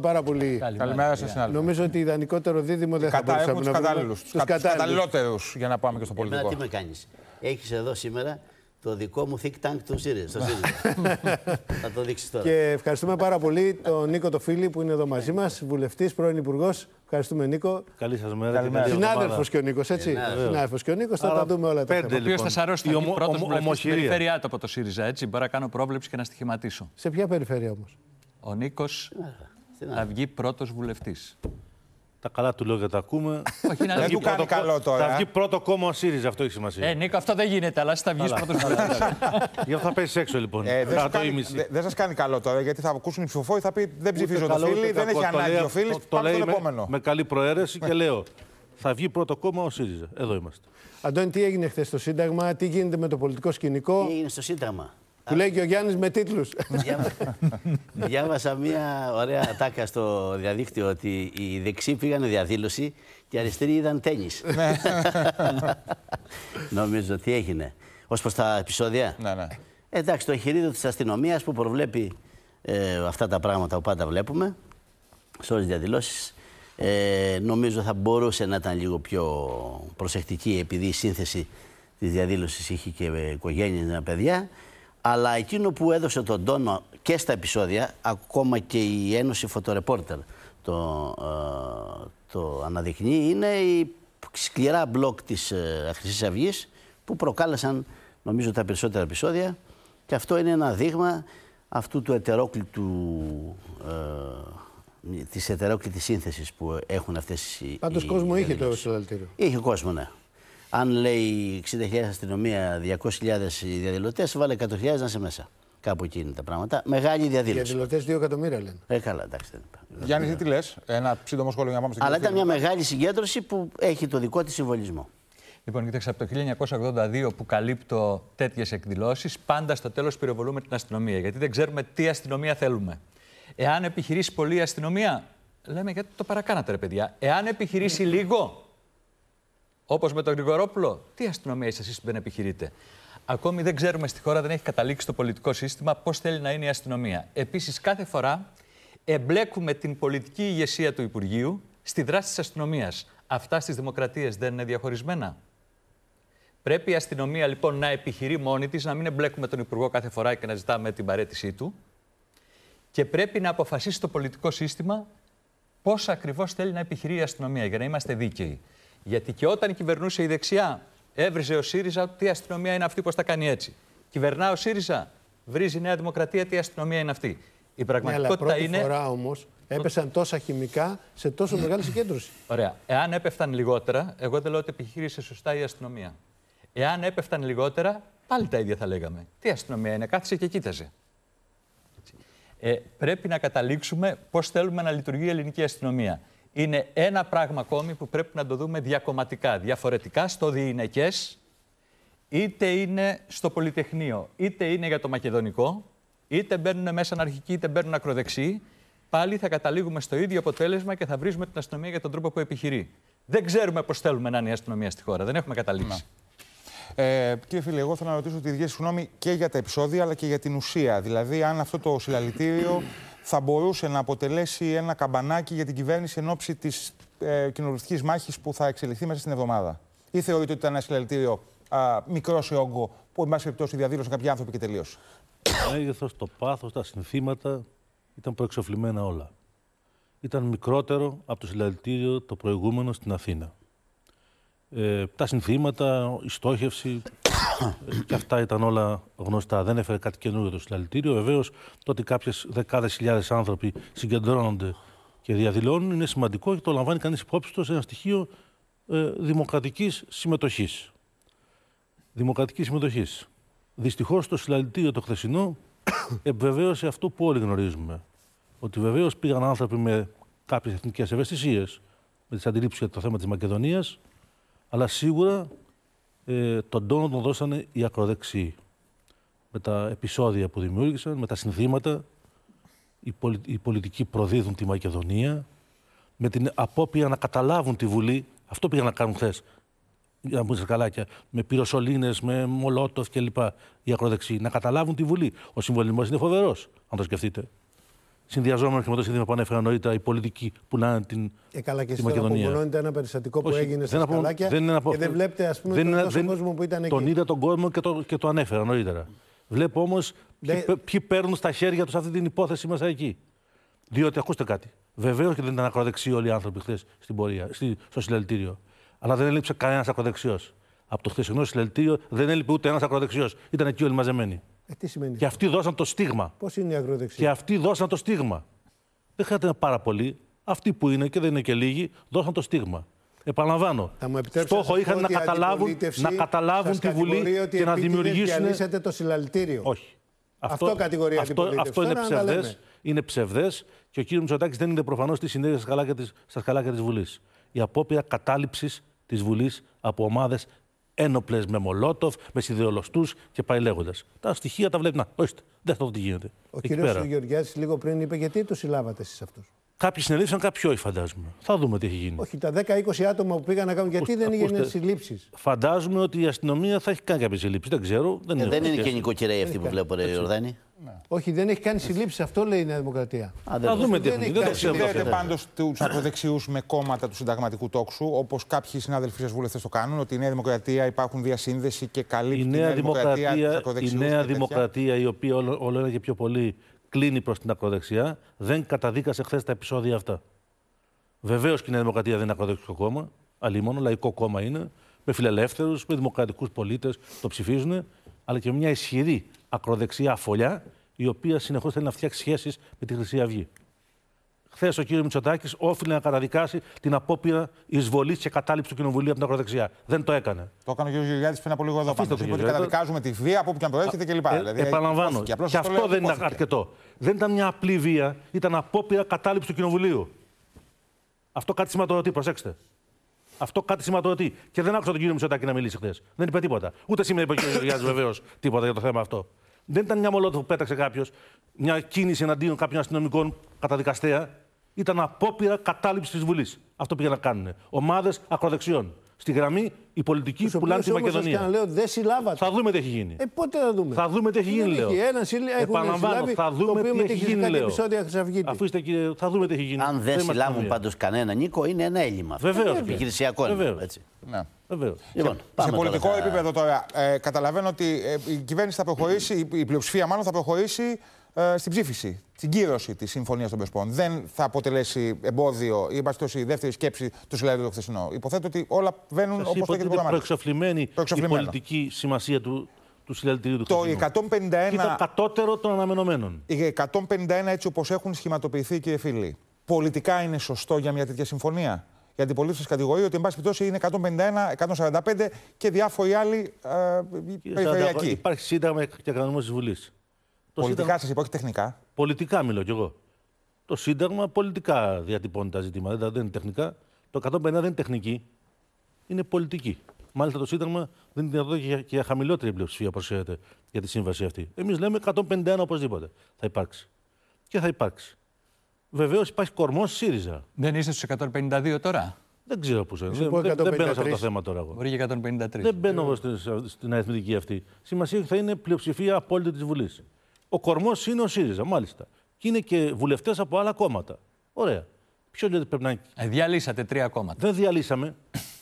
Πάρα πολύ. Καλημέρα σα, Νομίζω ότι ιδανικότερο δίδυμο δεν θα Κατά, τους να βρούμε. καταλληλότερους για να πάμε και στο πολιτικό. Εμένα τι με κάνεις. Έχεις εδώ σήμερα το δικό μου think tank του ΣΥΡΙΖΑ. θα το δείξεις τώρα. Και ευχαριστούμε πάρα πολύ τον Νίκο το Φίλη που είναι εδώ μαζί μας, βουλευτής, πρώην υπουργός. Ευχαριστούμε, Νίκο. Καλή σας μέρα. Συνάδελφος και ο Νίκος, έτσι. Συνάδελφος και ο Νίκος, θα τα δούμε όλα τα θέματα. Λοιπόν. Ο οποίος θα σαρώσει την πρώτο περιφερειά από το ΣΥΡΙΖΑ, έτσι. Μπορώ να κάνω πρόβλεψη και να στοιχηματίσω. Σε ποια περιφέρεια όμως. Ο Νίκος θα βγει πρώτος βουλευτής. Τα καλά του λόγια τα ακούμε. Όχι, δεν του κάνει καλό τώρα. Θα ε. βγει πρώτο κόμμα ο ΣΥΡΙΖΑ, αυτό έχει σημασία. Ε, Νίκο, αυτό δεν γίνεται, αλλά θα βγεις πρώτος βουλευτής. Γι' αυτό θα πέσεις έξω λοιπόν. Ε, δεν σα κάνει καλό τώρα, γιατί θα ακούσουν οι ψηφοφόροι, θα πει Δεν ψηφίζω το φίλι, δεν έχει ανάγκη ο φίλης. Το λέει με καλή προαίρεση και λέω. Θα βγει πρώτο κόμμα ο ΣΥΡΙΖΑ. Εδώ είμαστε. Αντώνη, τι έγινε χθες στο Σύνταγμα, τι γίνεται με το πολιτικό σκηνικό. Τι στο Σύνταγμα. Του λέει και ο Γιάννης με τίτλους. Διάβασα μια ωραία τάκα στο διαδίκτυο ότι οι δεξί πήγαν διαδήλωση και οι αριστεροί είδαν τέννη. Ναι. Νομίζω ότι έγινε. Ως προς τα επεισόδια. Ναι, ναι. Ε, εντάξει, το εγχειρίδιο της αστυνομίας που προβλέπει ε, αυτά τα πράγματα που πάντα βλέπουμε σε όλες τις διαδηλώσεις. Ε, νομίζω θα μπορούσε να ήταν λίγο πιο προσεκτική επειδή η σύνθεση της διαδήλωσης είχε και ε, οικογένειε με παιδιά. Αλλά εκείνο που έδωσε τον τόνο και στα επεισόδια, ακόμα και η Ένωση Φωτορεπόρτερ ε, το, αναδεικνύει, είναι η σκληρά μπλοκ της ε, Χρυσής Αυγής που προκάλεσαν νομίζω τα περισσότερα επεισόδια και αυτό είναι ένα δείγμα αυτού του ετερόκλητου ε, Της ετερόκλητης σύνθεσης που έχουν αυτές οι. Πάντως, κόσμο οι είχε το στο Είχε κόσμο, ναι αν λέει 60.000 αστυνομία, 200.000 διαδηλωτές, βάλε 100.000 να είσαι μέσα. Κάπου εκεί είναι τα πράγματα. Μεγάλη διαδήλωση. Οι διαδηλωτέ 2 εκατομμύρια λένε. Ε, καλά, εντάξει. Δεν είπα. Γιάννη, τι λες, ένα σύντομο σχόλιο για να πάμε στην Αλλά ήταν μια μεγάλη συγκέντρωση που έχει το δικό της συμβολισμό. Λοιπόν, κοίταξε, από το 1982 που καλύπτω τέτοιες εκδηλώσεις, πάντα στο τέλος πυροβολούμε την αστυνομία. Γιατί δεν ξέρουμε τι αστυνομία θέλουμε. Εάν επιχειρήσει πολύ η αστυνομία, λέμε γιατί το παρακάνατε, ρε παιδιά. Εάν επιχειρήσει ε, λίγο, Όπως με τον Γρηγορόπουλο, τι αστυνομία είσαι εσείς που δεν επιχειρείτε. Ακόμη δεν ξέρουμε στη χώρα, δεν έχει καταλήξει το πολιτικό σύστημα πώς θέλει να είναι η αστυνομία. Επίσης, κάθε φορά εμπλέκουμε την πολιτική ηγεσία του Υπουργείου στη δράση της αστυνομίας. Αυτά στις δημοκρατίες δεν είναι διαχωρισμένα. Πρέπει η αστυνομία λοιπόν να επιχειρεί μόνη της, να μην εμπλέκουμε τον Υπουργό κάθε φορά και να ζητάμε την παρέτησή του. Και πρέπει να αποφασίσει το πολιτικό σύστημα πώς ακριβώς θέλει να επιχειρεί η αστυνομία, για να είμαστε δίκαιοι. Γιατί και όταν κυβερνούσε η δεξιά, έβριζε ο ΣΥΡΙΖΑ τι αστυνομία είναι αυτή, πώς τα κάνει έτσι. Κυβερνά ο ΣΥΡΙΖΑ, βρίζει η Νέα Δημοκρατία τι αστυνομία είναι αυτή. Η πραγματικότητα ναι, αλλά πρώτη είναι. φορά όμως έπεσαν τόσα χημικά σε τόσο μεγάλη συγκέντρωση. Ωραία. Εάν έπεφταν λιγότερα, εγώ δεν λέω ότι επιχείρησε σωστά η αστυνομία. Εάν έπεφταν λιγότερα, πάλι τα ίδια θα λέγαμε. Τι αστυνομία είναι, κάθισε και κοίταζε. Ε, πρέπει να καταλήξουμε πώς θέλουμε να λειτουργεί η ελληνική αστυνομία είναι ένα πράγμα ακόμη που πρέπει να το δούμε διακομματικά, διαφορετικά στο διηνεκές, είτε είναι στο Πολυτεχνείο, είτε είναι για το Μακεδονικό, είτε μπαίνουν μέσα αναρχικοί, είτε μπαίνουν ακροδεξιοί. πάλι θα καταλήγουμε στο ίδιο αποτέλεσμα και θα βρίζουμε την αστυνομία για τον τρόπο που επιχειρεί. Δεν ξέρουμε πώς θέλουμε να είναι η αστυνομία στη χώρα. Δεν έχουμε καταλήξει. Ε, κύριε Φίλε, εγώ θέλω να ρωτήσω τη δική γνώμη και για τα επεισόδια αλλά και για την ουσία. Δηλαδή, αν αυτό το συλλαλητήριο θα μπορούσε να αποτελέσει ένα καμπανάκι για την κυβέρνηση εν ώψη της ε, κοινοβουλευτικής μάχης που θα εξελιχθεί μέσα στην εβδομάδα. Ή θεωρείτε ότι ήταν ένα συλλαλητήριο μικρό σε όγκο που, εν πάση περιπτώσει, διαδήλωσαν κάποιοι άνθρωποι και τελείωσε. Το μέγεθος, το πάθος, τα συνθήματα ήταν προεξοφλημένα όλα. Ήταν μικρότερο από το συλλαλητήριο το προηγούμενο στην Αθήνα. Ε, τα συνθήματα, η στόχευση, και αυτά ήταν όλα γνωστά. Δεν έφερε κάτι καινούργιο το συλλαλητήριο. Βεβαίως το ότι κάποιες δεκάδες χιλιάδες άνθρωποι συγκεντρώνονται και διαδηλώνουν είναι σημαντικό και το λαμβάνει κανείς υπόψη του σε ένα στοιχείο ε, δημοκρατικής συμμετοχής. Δημοκρατικής συμμετοχής. Δυστυχώς το συλλαλητήριο το χθεσινό επιβεβαίωσε αυτό που όλοι γνωρίζουμε. Ότι βεβαίως πήγαν άνθρωποι με κάποιες εθνικές ευαισθησίες, με τις αντιλήψεις για το θέμα της Μακεδονίας, αλλά σίγουρα ε, τον τόνο τον δώσανε οι ακροδεξιοί. Με τα επεισόδια που δημιούργησαν, με τα συνθήματα, οι, πολιτικοί προδίδουν τη Μακεδονία, με την απόπειρα να καταλάβουν τη Βουλή. Αυτό πήγαν να κάνουν χθες. Για να μπουν καλάκια, με πυροσολίνες, με μολότοφ κλπ. Οι ακροδεξιοί. Να καταλάβουν τη Βουλή. Ο συμβολισμός είναι φοβερός, αν το σκεφτείτε συνδυαζόμενο σχέδιο που ανέφερα νωρίτερα, η πολιτική που να την. Ε, καλά, και εσεί απομονώνετε ένα περιστατικό που Όχι, έγινε στα σκαλάκια δεν απο... και δεν βλέπετε, ας πούμε, δεν τον, δεν... κόσμο που ήταν εκεί. Τον είδα τον κόσμο και το, και το ανέφερα νωρίτερα. Βλέπω όμως δε... ποιοι, παίρνουν στα χέρια τους αυτή την υπόθεση μέσα εκεί. Διότι ακούστε κάτι. Βεβαίως και δεν ήταν ακροδεξιοί όλοι οι άνθρωποι χθες στην πορεία, στο συλλαλητήριο. Αλλά δεν έλειψε κανένας ακροδεξιός. Από το χθεσινό συλλαλητήριο δεν έλειπε ούτε ένας ακροδεξιός. Ήταν εκεί όλοι μαζεμένοι. Ε, τι σημαίνει και αυτοί δώσαν το στίγμα. Πώς είναι η ακροδεξία. Και αυτοί δώσαν το στίγμα. Δεν χρειάζεται πάρα πολύ. Αυτοί που είναι και δεν είναι και λίγοι, δώσαν το στίγμα. Επαναλαμβάνω. στόχο είχαν να καταλάβουν, να καταλάβουν τη Βουλή και να δημιουργήσουν. Να το συλλαλητήριο. Όχι. Αυτό, αυτό κατηγορία αυτό, αυτό είναι ψευδέ. Είναι ψευδές και ο κύριος Μητσοτάκης δεν είναι προφανώς τη συνέχεια στα σκαλάκια τη Βουλής. Η απόπειρα κατάληψης της Βουλής από ομάδες ένοπλες με μολότοφ, με σιδεολοστού και πάει λέγοντας. Τα στοιχεία τα βλέπει να. Ορίστε, δεν θα δω τι γίνεται. Ο κ. Γεωργιάδης λίγο πριν είπε γιατί τους συλλάβατε εσείς αυτούς. Κάποιοι συνελήφθησαν, κάποιοι όχι, φαντάζομαι. Θα δούμε τι έχει γίνει. Όχι, τα 10-20 άτομα που πήγαν να κάνουν. Γιατί δεν έγιναν συλλήψεις. Φαντάζομαι ότι η αστυνομία θα έχει κάνει κάποιες συλλήψεις. Δεν ξέρω. Δεν, ε, δεν είναι και νοικοκυρέοι αυτοί που βλέπω, Ρε Ιορδάνη. Ναι. Όχι, δεν έχει κάνει συλλήψεις. Αυτό λέει η Νέα Δημοκρατία. Α, δεν θα δούμε τι έχει Δεν συνδέεται πάντως τους ακροδεξιούς με κόμματα του συνταγματικού τόξου, όπως κάποιοι συνάδελφοι σας βουλευτές το κάνουν, ότι η Νέα Δημοκρατία υπάρχουν διασύνδεση και καλή η Νέα Δημοκρατία. Η Νέα Δημοκρατία, η οποία όλο ένα και πιο πολύ κλείνει προς την ακροδεξιά, δεν καταδίκασε χθες τα επεισόδια αυτά. Βεβαίως και η Νέα Δημοκρατία δεν είναι ακροδεξιό κόμμα, αλλήμον, λαϊκό κόμμα είναι, με φιλελεύθερους, με δημοκρατικούς πολίτες το ψηφίζουν, αλλά και μια ισχυρή ακροδεξιά φωλιά, η οποία συνεχώς θέλει να φτιάξει σχέσεις με τη Χρυσή Αυγή χθες ο κ. Μητσοτάκης όφιλε να καταδικάσει την απόπειρα εισβολής και κατάληψη του Κοινοβουλίου από την ακροδεξιά. Δεν το έκανε. Το έκανε ο κ. Γιουργιάδη πριν από λίγο εδώ. Αφήστε το. Ότι καταδικάζουμε τη βία από όπου και αν προέρχεται ε, κλπ. Ε, δηλαδή, επαναλαμβάνω. Και, αυτό δεν είναι αρκετό. Δεν ήταν μια απλή βία, ήταν απόπειρα κατάληψη του Κοινοβουλίου. Αυτό κάτι σηματοδοτεί, προσέξτε. Αυτό κάτι σηματοδοτεί. Και δεν άκουσα τον κύριο Μητσοτάκη να μιλήσει χθες. Δεν είπε τίποτα. Ούτε σήμερα είπε ο κύριος Γιάννη βεβαίως τίποτα για το θέμα αυτό. Δεν ήταν μια μολόδο που πέταξε κάποιος, μια κίνηση εναντίον κάποιων αστυνομικών καταδικαστέα ήταν απόπειρα κατάληψης της Βουλής. Αυτό πήγαν να κάνουν. Ομάδες ακροδεξιών. Στη γραμμή η πολιτική που πουλάνε τη Μακεδονία. Σας λέω, δεν συλλάβατε. Θα δούμε τι έχει γίνει. Ε, πότε θα δούμε. Θα δούμε τι έχει γίνει, λέω. Ένα Επαναλαμβάνω, θα δούμε τι έχει γίνει, λέω. Αφήστε, κύριε, θα δούμε τι έχει γίνει. Αν δεν συλλάβουν πάντως κανένα Νίκο, είναι ένα έλλειμμα. Βεβαίως. Επιχειρησιακό έλλειμμα. Ναι. Λοιπόν, λοιπόν σε, σε πολιτικό τώρα. επίπεδο τώρα, ε, καταλαβαίνω ότι ε, η κυβέρνηση θα προχωρήσει, η πλειοψηφία μάλλον θα προχωρήσει ε, στην ψήφιση την κύρωση της συμφωνίας των πεσπών. Δεν θα αποτελέσει εμπόδιο ή η δεύτερη σκέψη του συλλέγου το χθεσινό. Υποθέτω ότι όλα βαίνουν όπω το έχει το πρόγραμμα. προεξοφλημένη η δευτερη σκεψη του συλλεγου του χθεσινού. υποθετω οτι ολα βαινουν οπω το την το είναι προεξοφλημενη η πολιτικη σημασια του, του συλλαλητηρίου Το 151... ήταν κατώτερο των αναμενωμένων. Οι 151 έτσι όπως έχουν σχηματοποιηθεί κύριε φίλοι, πολιτικά είναι σωστό για μια τέτοια συμφωνία. Γιατί Η σας κατηγορεί ότι, εν πάση περιπτώσει, είναι 151, 145 και διάφοροι άλλοι ε, περιφερειακοί. Υπάρχει σύνταγμα και κανονισμός της Βουλής. Πολιτικά, σύνταγμα... σας είπα, όχι τεχνικά. Πολιτικά μιλώ κι εγώ. Το Σύνταγμα πολιτικά διατυπώνει τα ζητήματα, δεν είναι τεχνικά. Το 150 δεν είναι τεχνική, είναι πολιτική. Μάλιστα το Σύνταγμα δεν είναι δυνατό και για χαμηλότερη πλειοψηφία προσφέρεται για τη σύμβαση αυτή. Εμείς λέμε 151 οπωσδήποτε θα υπάρξει. Και θα υπάρξει. Βεβαίως υπάρχει κορμός ΣΥΡΙΖΑ. Δεν είστε στου 152 τώρα. Δεν ξέρω πού είσαι. Δεν, δεν, μπαίνω σε αυτό το θέμα τώρα. 153. Δεν μπαίνω στην, αριθμητική αυτή. Σημασία θα είναι πλειοψηφία απόλυτη της Βουλής. Ο κορμός είναι ο ΣΥΡΙΖΑ, μάλιστα. Και είναι και βουλευτές από άλλα κόμματα. Ωραία. Ποιος λέτε πρέπει να είναι. Ε, διαλύσατε τρία κόμματα. Δεν διαλύσαμε.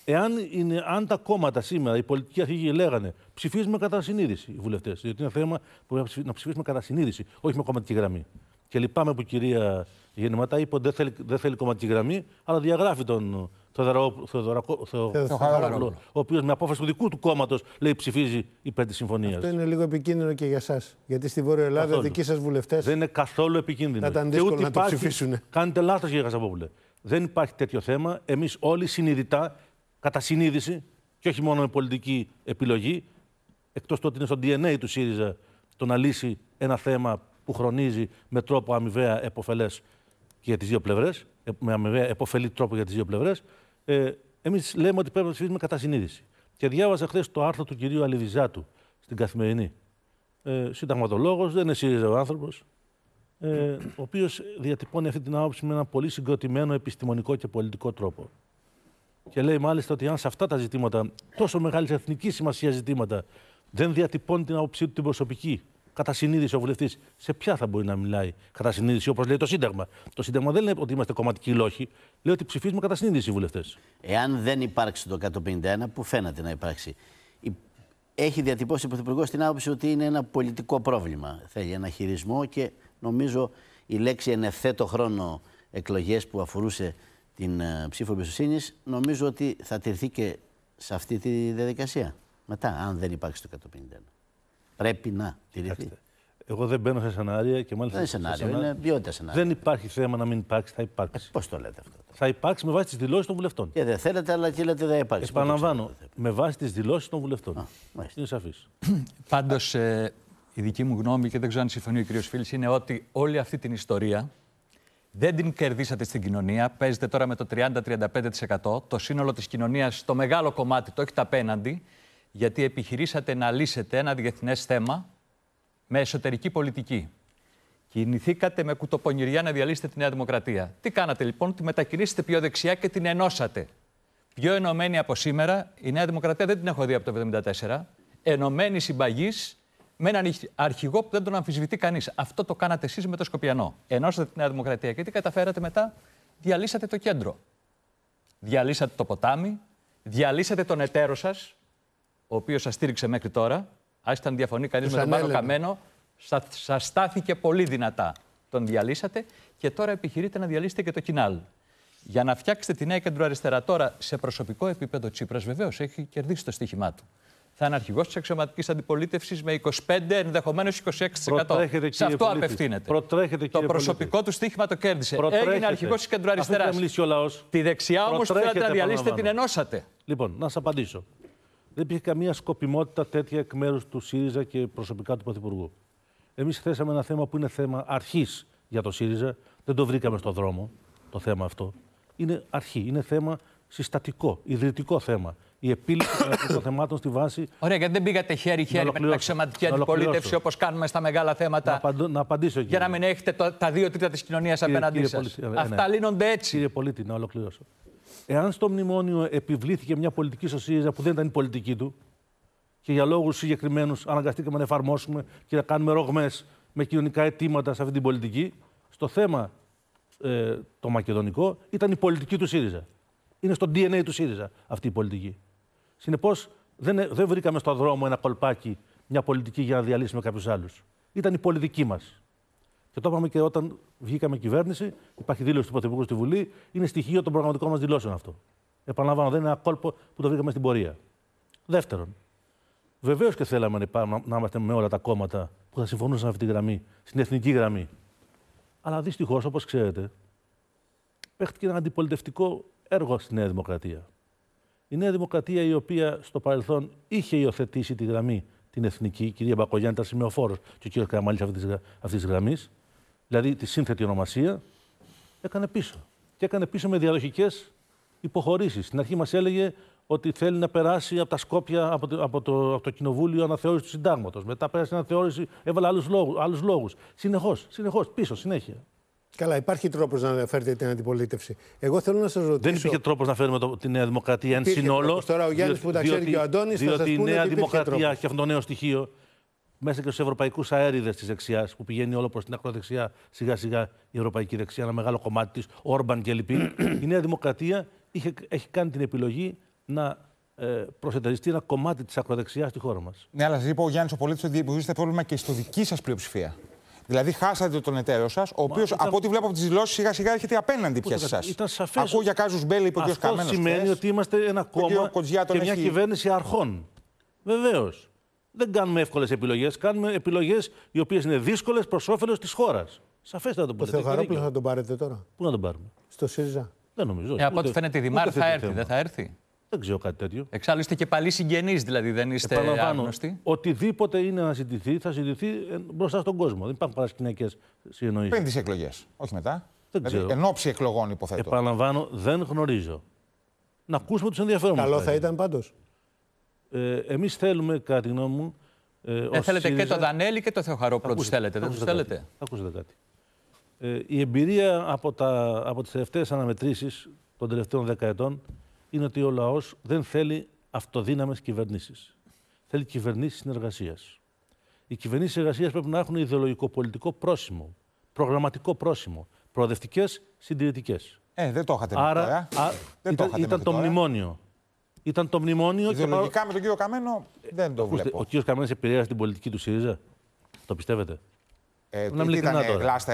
Εάν είναι, αν τα κόμματα σήμερα, οι πολιτικοί αρχηγοί λέγανε ψηφίζουμε κατά συνείδηση οι βουλευτές. Γιατί είναι θέμα που να ψηφίσουμε κατά συνείδηση, όχι με κομματική γραμμή. Και λυπάμαι που η κυρία Γεννηματά είπε ότι δεν θέλει, δεν θέλει κομματική γραμμή, αλλά διαγράφει τον Θεοδωρακόπουλο, ο οποίο με απόφαση του δικού του κόμματο λέει ψηφίζει υπέρ τη συμφωνία. Αυτό είναι λίγο επικίνδυνο και για εσά. Γιατί στη Βόρεια Ελλάδα καθόλου. δικοί σα βουλευτέ. Δεν είναι καθόλου επικίνδυνο. Θα ήταν δύσκολο να το ψηφίσουν. Κάνετε λάθο, κύριε Κασαπόπουλε. Δεν υπάρχει τέτοιο θέμα. Εμεί όλοι συνειδητά, κατά συνείδηση, και όχι μόνο με πολιτική επιλογή, εκτό του ότι είναι στο DNA του ΣΥΡΙΖΑ το να λύσει ένα θέμα που χρονίζει με τρόπο αμοιβαία επωφελέ για τι δύο πλευρέ, με αμοιβαία επωφελή τρόπο για τι δύο πλευρέ, ε, εμείς λέμε ότι πρέπει να ψηφίσουμε κατά συνείδηση. Και διάβαζα χθες το άρθρο του κυρίου Αλιβιζάτου στην Καθημερινή. Ε, Συνταγματολόγος, δεν είναι ΣΥΡΙΖΑ ο άνθρωπος. Ε, ο οποίος διατυπώνει αυτή την άποψη με ένα πολύ συγκροτημένο επιστημονικό και πολιτικό τρόπο. Και λέει μάλιστα ότι αν σε αυτά τα ζητήματα, τόσο μεγάλης εθνικής σημασίας ζητήματα, δεν διατυπώνει την άποψή του την προσωπική, κατά συνείδηση ο βουλευτής σε ποια θα μπορεί να μιλάει κατά συνείδηση, όπως λέει το Σύνταγμα. Το Σύνταγμα δεν λέει ότι είμαστε κομματικοί λόγοι. Λέει ότι ψηφίζουμε κατά συνείδηση οι βουλευτές. Εάν δεν υπάρξει το 151, που φαίνεται να υπάρξει, έχει διατυπώσει ο Πρωθυπουργός την άποψη ότι είναι ένα πολιτικό πρόβλημα. Θέλει ένα χειρισμό και νομίζω η λέξη εν ευθέτω χρόνο εκλογές που αφορούσε την ε, ψήφο εμπιστοσύνης, νομίζω ότι θα τηρηθεί και σε αυτή τη διαδικασία. Μετά, αν δεν υπάρξει το 151. Πρέπει να τηρηθεί. Εγώ δεν μπαίνω σε σενάρια και μάλιστα. Δεν είναι σενάριο, σενάρια. είναι ποιότητα σενάρια. Δεν υπάρχει θέμα να μην υπάρξει, θα υπάρξει. Ε, Πώς το λέτε αυτό. Θα υπάρξει με βάση τις δηλώσεις των βουλευτών. Και δεν θέλετε, αλλά και λέτε δεν υπάρξει. Επαναλαμβάνω, με βάση τις δηλώσεις των βουλευτών. Α, είναι σαφής. Πάντως, ε, η δική μου γνώμη, και δεν ξέρω αν συμφωνεί ο κ. Φίλης, είναι ότι όλη αυτή την ιστορία δεν την κερδίσατε στην κοινωνία. Παίζετε τώρα με το 30-35%. Το σύνολο της κοινωνίας, το μεγάλο κομμάτι, το έχετε απέναντι γιατί επιχειρήσατε να λύσετε ένα διεθνές θέμα με εσωτερική πολιτική. Κινηθήκατε με κουτοπονηριά να διαλύσετε τη Νέα Δημοκρατία. Τι κάνατε λοιπόν, τη μετακινήσετε πιο δεξιά και την ενώσατε. Πιο ενωμένη από σήμερα, η Νέα Δημοκρατία δεν την έχω δει από το 1974. Ενωμένη συμπαγής με έναν αρχηγό που δεν τον αμφισβητεί κανείς. Αυτό το κάνατε εσείς με το Σκοπιανό. Ενώσατε τη Νέα Δημοκρατία και τι καταφέρατε μετά, διαλύσατε το κέντρο. Διαλύσατε το ποτάμι, διαλύσατε τον εταίρο σας ο οποίος σας στήριξε μέχρι τώρα, άσχετα να διαφωνεί κανείς με τον Μάνο Καμένο, σας στάθηκε πολύ δυνατά. Τον διαλύσατε και τώρα επιχειρείτε να διαλύσετε και το κοινάλ. Για να φτιάξετε τη νέα κεντροαριστερά τώρα σε προσωπικό επίπεδο, Τσίπρας βεβαίως έχει κερδίσει το στοίχημά του. Θα είναι αρχηγός της αξιωματική αντιπολίτευσης με 25, ενδεχομένω 26%. σε αυτό απευθύνεται. Προτρέχετε, το προσωπικό του στοίχημα το κέρδισε. Προτρέχετε. Έγινε αρχηγός της κεντροαριστερά. Τη δεξιά όμως θέλατε να διαλύσετε, την ενώσατε. Λοιπόν, να σας απαντήσω δεν υπήρχε καμία σκοπιμότητα τέτοια εκ μέρους του ΣΥΡΙΖΑ και προσωπικά του Πρωθυπουργού. Εμείς θέσαμε ένα θέμα που είναι θέμα αρχής για το ΣΥΡΙΖΑ. Δεν το βρήκαμε στο δρόμο το θέμα αυτό. Είναι αρχή. Είναι θέμα συστατικό, ιδρυτικό θέμα. Η επίλυση των θεμάτων στη βάση. Ωραία, γιατί δεν πήγατε χέρι-χέρι με την αξιωματική αντιπολίτευση όπως κάνουμε στα μεγάλα θέματα. Να, απαντήσω, κύριε. Για να μην έχετε τα δύο τρίτα της κοινωνίας απέναντί σα. Ε, ε, Αυτά ναι. λύνονται έτσι. Κύριε Πολίτη, να ολοκληρώσω. Εάν στο μνημόνιο επιβλήθηκε μια πολιτική στο ΣΥΡΙΖΑ που δεν ήταν η πολιτική του και για λόγους συγκεκριμένους αναγκαστήκαμε να εφαρμόσουμε και να κάνουμε ρογμές με κοινωνικά αιτήματα σε αυτή την πολιτική, στο θέμα ε, το μακεδονικό ήταν η πολιτική του ΣΥΡΙΖΑ. Είναι στο DNA του ΣΥΡΙΖΑ αυτή η πολιτική. Συνεπώς, δεν, δεν βρήκαμε στον δρόμο ένα κολπάκι, μια πολιτική για να διαλύσουμε κάποιους άλλους. Ήταν η πολιτική μας. Και το είπαμε και όταν βγήκαμε κυβέρνηση, υπάρχει δήλωση του Πρωθυπουργού στη Βουλή, είναι στοιχείο των προγραμματικών μας δηλώσεων αυτό. Επαναλαμβάνω, δεν είναι ένα κόλπο που το βρήκαμε στην πορεία. Δεύτερον, βεβαίως και θέλαμε να είμαστε με όλα τα κόμματα που θα συμφωνούσαν αυτή τη γραμμή, στην εθνική γραμμή. Αλλά δυστυχώς, όπως ξέρετε, παίχτηκε ένα αντιπολιτευτικό έργο στη Νέα Δημοκρατία. Η Νέα Δημοκρατία, η οποία στο παρελθόν είχε υιοθετήσει τη γραμμή την εθνική, η κυρία Μπακογιάννη ήταν σημεοφόρο και ο κ. Καραμαλής αυτής της γραμμής, δηλαδή τη σύνθετη ονομασία, έκανε πίσω. Και έκανε πίσω με διαδοχικές υποχωρήσεις. Στην αρχή μας έλεγε ότι θέλει να περάσει από τα Σκόπια, από το, από το, από το Κοινοβούλιο, αναθεώρηση του Συντάγματος. Μετά πέρασε αναθεώρηση, έβαλε άλλους λόγους. Συνεχώς, συνεχώς, πίσω, συνέχεια. Καλά, υπάρχει τρόπος να φέρετε την αντιπολίτευση. Εγώ θέλω να σας ρωτήσω. Δεν υπήρχε τρόπος να φέρουμε το, τη Νέα Δημοκρατία εν συνόλο. Τώρα ο Γιάννης που τα ξέρει και ο Αντώνη. διότι η Νέα Δημοκρατία και αυτό το νέο στοιχείο μέσα και στους ευρωπαϊκούς αέριδες της δεξιάς, που πηγαίνει όλο προς την ακροδεξιά σιγά-σιγά η ευρωπαϊκή δεξιά, ένα μεγάλο κομμάτι της, Όρμπαν κλπ. η Νέα Δημοκρατία είχε, έχει κάνει την επιλογή να ε, προσετεριστεί ένα κομμάτι της ακροδεξιάς στη χώρα μας. Ναι, αλλά σας είπα ο Γιάννης ο Πολίτης ότι δημιουργήσετε πρόβλημα και στο δική σας πλειοψηφία. Δηλαδή, χάσατε τον εταίρο σας, ο οποίος ήταν... από ό,τι βλέπω από τις δηλώσεις σιγά σιγά έρχεται απέναντι πια σε εσά. Ακούω για κάζους μπέλε, είπε ο κ. Αυτό σημαίνει ότι είμαστε ένα κόμμα και, μια κυβέρνηση αρχών. Βεβαίως δεν κάνουμε εύκολες επιλογές. Κάνουμε επιλογές οι οποίες είναι δύσκολες προς όφελος της χώρας. Σαφέστατα το πούμε. Το θα τον πάρετε τώρα. Πού να τον πάρουμε. Στο ΣΥΡΙΖΑ. Δεν νομίζω. Ε, από ό,τι φαίνεται η Δημάρ θα έρθει. Δεν θα έρθει. Δεν ξέρω κάτι τέτοιο. Εξάλλου είστε και παλί συγγενεί, δηλαδή δεν είστε άγνωστοι. Οτιδήποτε είναι να συντηθεί, θα συντηθεί ε, μπροστά στον κόσμο. Δεν υπάρχουν παρασκηνιακέ συνεννοήσεις. Πριν τις εκλογές, όχι μετά. Δεν δηλαδή, ξέρω. Εν ώψη εκλογών, υποθέτω. Επαναλαμβάνω, δεν γνωρίζω. Να ακούσουμε τους ενδιαφέροντε. Καλό θα ήταν πάντως. Ε, Εμείς θέλουμε, κατά τη γνώμη μου. Ε, ε θέλετε ΣΥΡΙΖΑ... και το Δανέλη και το Θεοχαρό Του θέλετε, δεν τους θέλετε. κάτι. Ε, η εμπειρία από, τα, από τις τελευταίες αναμετρήσεις των τελευταίων δεκαετών είναι ότι ο λαός δεν θέλει αυτοδύναμες κυβερνήσεις. Θέλει κυβερνήσεις συνεργασίας. Οι κυβερνήσεις συνεργασίας πρέπει να έχουν ιδεολογικό πολιτικό πρόσημο, προγραμματικό πρόσημο, προοδευτικές συντηρητικές. Ε, δεν το είχατε Άρα, ε. Α, δεν ήταν, το, είχατε μνημόνιο ήταν το μνημόνιο. Ιδεολογικά με τον κύριο Καμένο δεν το ε, Ακούστε, βλέπω. Ο κύριος Καμένος επηρέασε την πολιτική του ΣΥΡΙΖΑ. Το πιστεύετε. Ε, να ήταν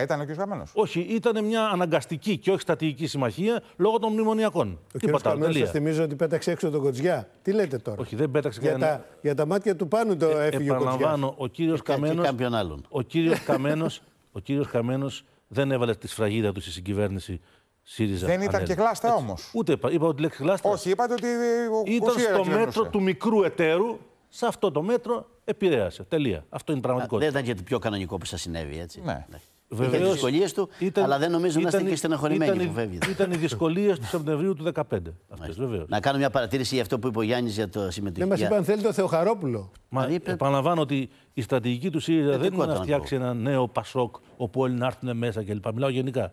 ήταν ο κύριος Καμένος. Όχι, ήταν μια αναγκαστική και όχι στρατηγική συμμαχία λόγω των μνημονιακών. Ο κ. Καμένο, σα θυμίζω ότι πέταξε έξω τον Κοτζιά. Τι λέτε τώρα. Όχι, δεν πέταξε για, κανένα... τα, για τα μάτια του πάνω το ε, έφυγε ο Κοτζιάς. Επαναλαμβάνω, ο Καμένο. Ο Καμένο. δεν έβαλε τη σφραγίδα του στη συγκυβέρνηση ΣΥΡΙΖΑ. Δεν ήταν ανέλη. και γλάστα όμως. Ούτε είπα, είπα ότι λέξει γλάστα. Όχι, είπατε ότι. Ήταν στο μέτρο του μικρού εταίρου. Σε αυτό το μέτρο επηρέασε. Τελεία. Αυτό είναι πραγματικότητα. Δεν ήταν και το πιο κανονικό που σας συνέβη, έτσι. Ναι. Βέβαια. τι δυσκολίες του, ήταν, αλλά δεν νομίζω να είστε και στεναχωρημένοι ήταν, που Ήταν οι δυσκολίες του Σεπτεμβρίου του 2015. Αυτές, Να κάνω μια παρατήρηση για αυτό που είπε ο Γιάννης για το συμμετοχή. Δεν ναι, μας είπαν θέλει το Θεοχαρόπουλο. Μα είπε... Επαναλαμβάνω ότι η στρατηγική του ΣΥΡΙΖΑ ε, δεν είναι να φτιάξει ένα νέο Πασόκ όπου όλοι να έρθουν μέσα κλπ. Μιλάω γενικά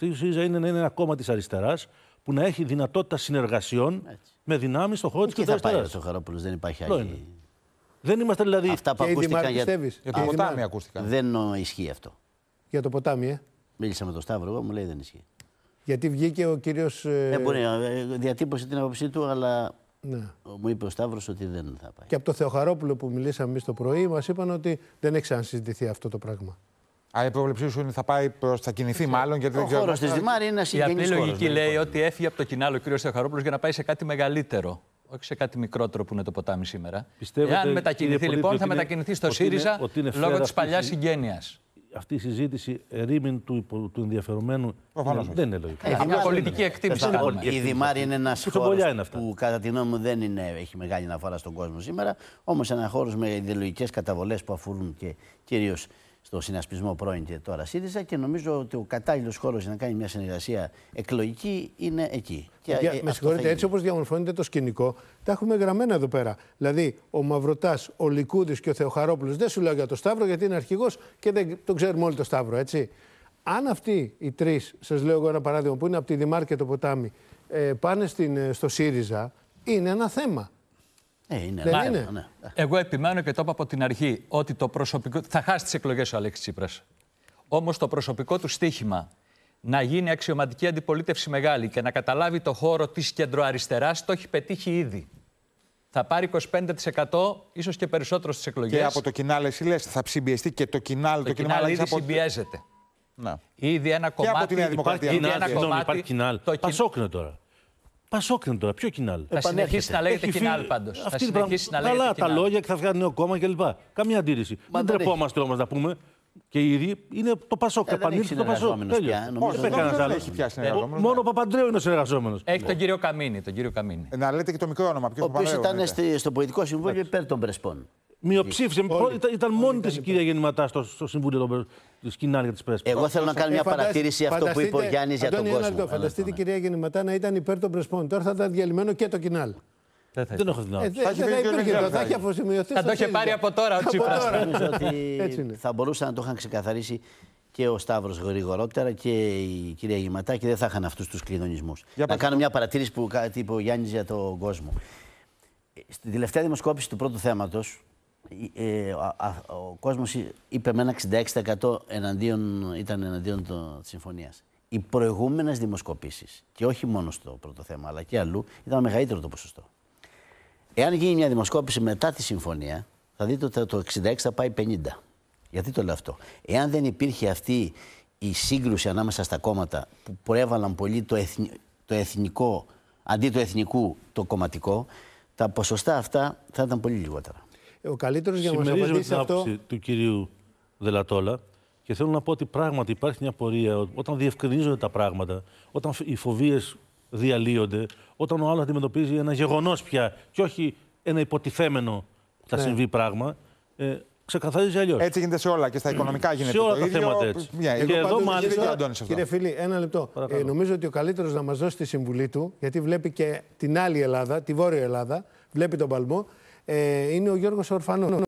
η ΣΥΡΙΖΑ είναι να είναι ένα κόμμα της αριστεράς που να έχει δυνατότητα συνεργασιών με δυνάμεις στον χώρο της κοινωνία. Ε, και θα πάει ο Χαρόπουλο, δεν υπάρχει άλλη. Δεν είμαστε δηλαδή. Αυτά που και ακούστηκαν για... το ποτάμι ακούστηκαν. Δεν ισχύει αυτό. Για το ποτάμι, ε. Μίλησα με τον Σταύρο, μου λέει δεν ισχύει. Γιατί βγήκε ο κύριος. Δεν ε, μπορεί ε, διατύπωσε την άποψή του, αλλά ναι. Μου είπε ο Σταύρος ότι δεν θα πάει. Και από το Θεοχαρόπουλο που μιλήσαμε εμείς το πρωί, μας είπαν ότι δεν έχει ξανασυζητηθεί αυτό το πράγμα. Αν η πρόβλεψή σου είναι θα πάει προς, θα κινηθεί μάλλον. Γιατί ο δεν χώρος της ε, Δημάρη είναι Η απλή λογική λέει ότι έφυγε από το κοινάλο ο κ. Σταχαρόπουλος για να πάει σε κάτι μεγαλύτερο. Όχι σε κάτι μικρότερο που είναι το ποτάμι σήμερα. Πιστεύετε, Εάν μετακινηθεί λοιπόν, θα μετακινηθεί στο ΣΥΡΙΖΑ λόγω της παλιάς συγγένειας αυτή η συζήτηση ερήμην του, του ενδιαφερομένου είναι, δεν είναι λογική. Ε, μια πολιτική εκτίμηση. Η Δημάρη είναι ένας χώρο που κατά την γνώμη μου δεν είναι, έχει μεγάλη αναφορά στον κόσμο σήμερα. Όμως ένα χώρος με ιδεολογικές καταβολές που αφορούν και κυρίως στο συνασπισμό πρώην και τώρα ΣΥΡΙΖΑ και νομίζω ότι ο κατάλληλος χώρος για να κάνει μια συνεργασία εκλογική είναι εκεί. Και για, ε, με συγχωρείτε, έτσι όπως διαμορφώνεται το σκηνικό, τα έχουμε γραμμένα εδώ πέρα. Δηλαδή, ο Μαυρωτά, ο Λικούδης και ο Θεοχαρόπουλος, δεν σου λέω για το Σταύρο, γιατί είναι αρχηγός και δεν τον ξέρουμε όλοι το Σταύρο, έτσι. Αν αυτοί οι τρεις, σας λέω εγώ ένα παράδειγμα που είναι από τη Δημάρ και το ποτάμι, ε, πάνε στην, ε, στο ΣΥΡΙΖΑ, είναι ένα θέμα. Ε, είναι. Δεν είναι. Ναι. Εγώ επιμένω και το είπα από την αρχή ότι το προσωπικό. Θα χάσει τις εκλογές ο Αλέξης Τσίπρας. Όμως το προσωπικό του στίχημα να γίνει αξιωματική αντιπολίτευση μεγάλη και να καταλάβει το χώρο της κεντροαριστεράς το έχει πετύχει ήδη. Θα πάρει 25% ίσως και περισσότερο στις εκλογές. Και από το κοινάλ, εσύ λες, θα ψυμπιεστεί και το κοινάλ. Το, το κοινάλ ήδη από... συμπιέζεται. Να. Ήδη ένα κομμάτι. από τη Νέα Δημοκρατία. Υπάρχει κοινάλ. Το κοινάλ. Πασόκνε τώρα. Πασόκ τώρα, ποιο κοινάλ. Θα συνεχίσει να λέγεται κοινάλ πάντως. Θα συνεχίσει να Καλά τα λόγια και θα βγάλει νέο κόμμα κλπ. Καμία αντίρρηση. Μα δεν τρεπόμαστε όμως να πούμε. Και ήδη είναι το Πασόκ. Ε, θα το Πασόκ. δεν έχει πια ε, συνεργαζόμενος. Μόνο ο Παπαντρέου είναι συνεργαζόμενος. Έχει ναι. τον κύριο Καμίνη. Ε, να λέτε και το μικρό όνομα. Ο οποίο ήταν στο πολιτικό συμβούλιο υπέρ των Πρεσπών. Μειοψήφισε. Ήταν, Ήταν μόνη της η κυρία Γεννηματά στο, στο Συμβούλιο τη Κοινάρια της Πρέσβης. Εγώ θέλω να ε, κάνω μια παρατήρηση αυτό που είπε ο Γιάννης για τον κόσμο. Φανταστείτε η κυρία Γεννηματά να ήταν υπέρ των Πρεσπών. Τώρα θα ήταν διαλυμένο και το Κοινάλ. Δεν, θα δεν έχω δυνάμεις. Ε, θα, θα, το, θα έχει Θα το είχε πάρει από τώρα ο Τσίπρα. θα μπορούσαν να το είχαν ξεκαθαρίσει και ο Σταύρος γρηγορότερα και η κυρία και δεν θα είχαν αυτούς τους κλειδονισμούς. να κάνω μια παρατήρηση που κάτι είπε ο Γιάννης για τον κόσμο. Ε, Στην τελευταία δημοσκόπηση του πρώτου θέματος ε, ο, ε, κόσμο ο κόσμος είπε με ένα 66% εναντίον, ήταν εναντίον το, της συμφωνίας. Οι προηγούμενες δημοσκοπήσεις, και όχι μόνο στο πρώτο θέμα, αλλά και αλλού, ήταν μεγαλύτερο το ποσοστό. Εάν γίνει μια δημοσκόπηση μετά τη συμφωνία, θα δείτε ότι το 66 θα πάει 50. Γιατί το λέω αυτό. Εάν δεν υπήρχε αυτή η σύγκρουση ανάμεσα στα κόμματα που προέβαλαν πολύ το, εθνι... το εθνικό, αντί το εθνικού, το κομματικό, τα ποσοστά αυτά θα ήταν πολύ λιγότερα. Ε, ο καλύτερος για να μας απαντήσει την αυτό. του κυρίου Δελατόλα και θέλω να πω ότι πράγματι υπάρχει μια πορεία όταν διευκρινίζονται τα πράγματα, όταν οι φοβίες διαλύονται, όταν ο άλλος αντιμετωπίζει ένα γεγονός πια και όχι ένα υποτιθέμενο θα ναι. συμβεί πράγμα. Ε, ξεκαθαρίζει αλλιώς. Έτσι γίνεται σε όλα και στα οικονομικά γίνεται. Σε όλα το τα ίδιο. θέματα έτσι. Yeah, και ε, εδώ μάλιστα. Κύριε Φίλη, ένα λεπτό. Ε, νομίζω ότι ο καλύτερος να μας δώσει τη συμβουλή του, γιατί βλέπει και την άλλη Ελλάδα, τη Βόρεια Ελλάδα, βλέπει τον παλμό ε, είναι ο Γιώργος Ορφανός.